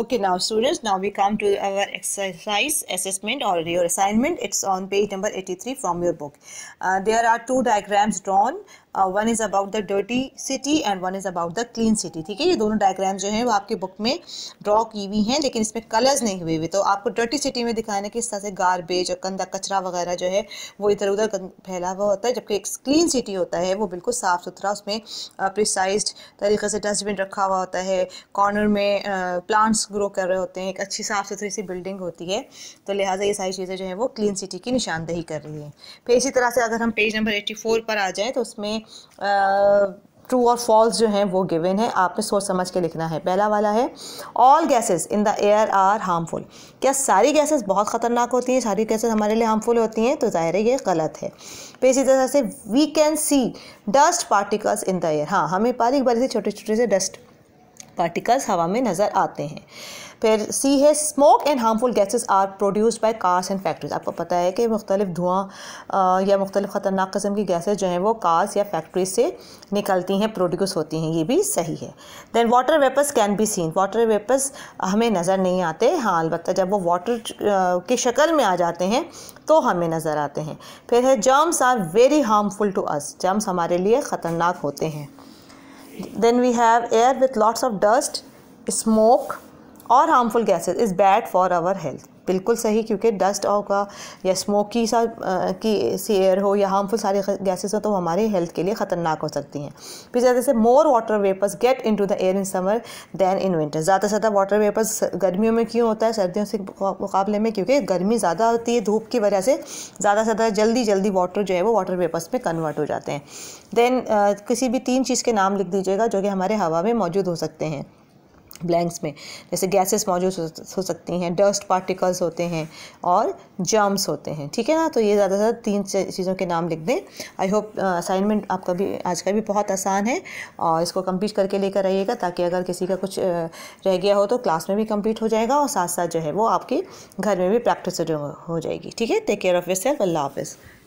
Okay, now students, now we come to our exercise assessment or your assignment. It's on page number 83 from your book. Uh, there are two diagrams drawn. One is about the dirty city and one is about the clean city ठीक है ये दोनों diagram जो हैं वो आपकी book में draw की हुई हैं लेकिन इसमें कलर्स नहीं हुए हुए तो आपको डर्टी सिटी में दिखाना इस तरह से गारबेज और कंदा कचरा वगैरह जो है वो इधर उधर फैला हुआ होता है जबकि एक क्लीन सिटी होता है वो बिल्कुल साफ़ सुथरा उसमें प्रिसाइज uh, तरीके से डस्टबिन रखा हुआ होता है कॉर्नर में प्लांट्स uh, ग्रो कर रहे होते हैं एक अच्छी साफ़ सुथरी सी बिल्डिंग होती है तो लिहाजा ये सारी चीज़ें जो है वो क्लीन सिटी की निशानदेही कर रही हैं फिर इसी तरह से अगर हम पेज नंबर एट्टी पर आ जाएँ तो उसमें ट्रू और फॉल्स जो हैं वो गिवन है आपने सोच समझ के लिखना है पहला वाला है all gases in the air are harmful क्या सारी गैसेस बहुत ख़तरनाक होती हैं सारी गैसेस हमारे लिए हार्मफुल होती हैं तो ज़ाहिर है ये गलत है फिर तो इसी तरह से we can see dust particles in the air हाँ हमें पारी बारी से छोटे छोटे से डस्ट पार्टिकल्स हवा में नज़र आते हैं फिर सी है smoke and harmful gases are produced by cars and factories आपको पता है कि मुख्तलिफ धुआं या मुख्तलिफ ख़तरनाक कस्म की गैसेस जो हैं वो कार्स या फैक्ट्रीज से निकलती हैं प्रोड्यूस होती हैं ये भी सही है then water vapours can be seen water vapours हमें नज़र नहीं आते हाँ अलबत् जब वो वाटर की शक्ल में आ जाते हैं तो हमें नज़र आते हैं फिर है germs are very harmful to us germs हमारे लिए ख़तरनाक होते हैं Then we have air with lots of dust, smoke or harmful gases is bad for our health. बिल्कुल सही क्योंकि डस्ट होगा या स्मोकी सा की सी एयर हो या हार्मफुल सारी गैसेस हो तो हमारे हेल्थ के लिए ख़तरनाक हो सकती हैं फिर ज़्यादा से more water vapours get into the air in summer than in winter ज़्यादा से ज़्यादा वाटर वेपर्स गर्मियों में क्यों होता है सर्दियों से मुकाबले में क्योंकि गर्मी ज़्यादा होती है धूप की वजह से ज़्यादा से ज़्यादा जल्दी जल्दी वाटर जो है वो वाटर वेपर्स में कन्वर्ट हो जाते हैं देन किसी भी तीन चीज़ के नाम लिख दीजिएगा जो कि हमारे हवा में मौजूद हो सकते हैं ब्लैंक्स में जैसे गैसेस मौजूद हो सकती हैं डस्ट पार्टिकल्स होते हैं और जर्म्स होते हैं ठीक है ना तो ये ज़्यादा से ज़्यादा तीन चीज़ों के नाम लिख दें आई होप असाइनमेंट आपका भी आज का भी बहुत आसान है और इसको कंप्लीट करके लेकर आइएगा ताकि अगर किसी का कुछ uh, रह गया हो तो क्लास में भी कम्प्लीट हो जाएगा और साथ साथ जो है वो आपकी घर में भी प्रैक्टिस हो जाएगी ठीक है take care of yourself अल्लाह हाफिज़